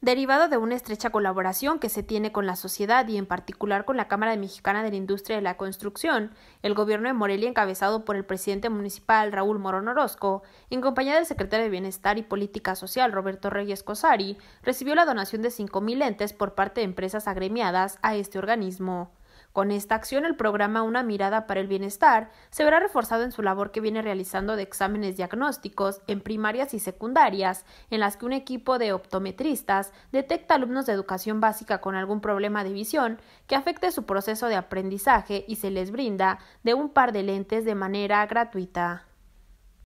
derivado de una estrecha colaboración que se tiene con la sociedad y en particular con la Cámara Mexicana de la Industria de la Construcción, el gobierno de Morelia encabezado por el presidente municipal Raúl Morón Orozco, en compañía del secretario de Bienestar y Política Social Roberto Reyes Cosari, recibió la donación de 5.000 lentes por parte de empresas agremiadas a este organismo. Con esta acción, el programa Una mirada para el bienestar se verá reforzado en su labor que viene realizando de exámenes diagnósticos en primarias y secundarias, en las que un equipo de optometristas detecta alumnos de educación básica con algún problema de visión que afecte su proceso de aprendizaje y se les brinda de un par de lentes de manera gratuita.